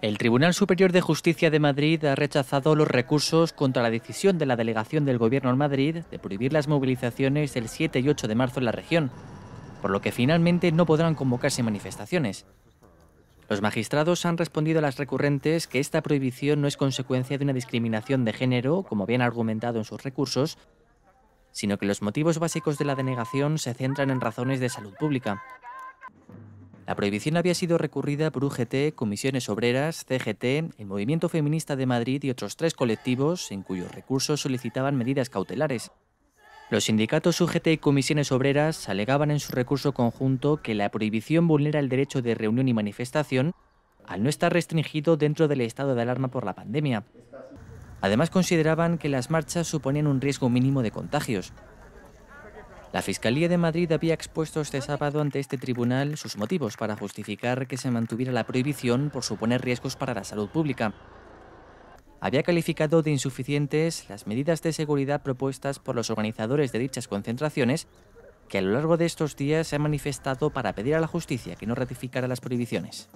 El Tribunal Superior de Justicia de Madrid ha rechazado los recursos contra la decisión de la delegación del Gobierno en Madrid de prohibir las movilizaciones el 7 y 8 de marzo en la región, por lo que finalmente no podrán convocarse manifestaciones. Los magistrados han respondido a las recurrentes que esta prohibición no es consecuencia de una discriminación de género, como bien argumentado en sus recursos, sino que los motivos básicos de la denegación se centran en razones de salud pública, la prohibición había sido recurrida por UGT, Comisiones Obreras, CGT, el Movimiento Feminista de Madrid y otros tres colectivos en cuyos recursos solicitaban medidas cautelares. Los sindicatos UGT y Comisiones Obreras alegaban en su recurso conjunto que la prohibición vulnera el derecho de reunión y manifestación al no estar restringido dentro del estado de alarma por la pandemia. Además consideraban que las marchas suponían un riesgo mínimo de contagios, la Fiscalía de Madrid había expuesto este sábado ante este tribunal sus motivos para justificar que se mantuviera la prohibición por suponer riesgos para la salud pública. Había calificado de insuficientes las medidas de seguridad propuestas por los organizadores de dichas concentraciones, que a lo largo de estos días se han manifestado para pedir a la justicia que no ratificara las prohibiciones.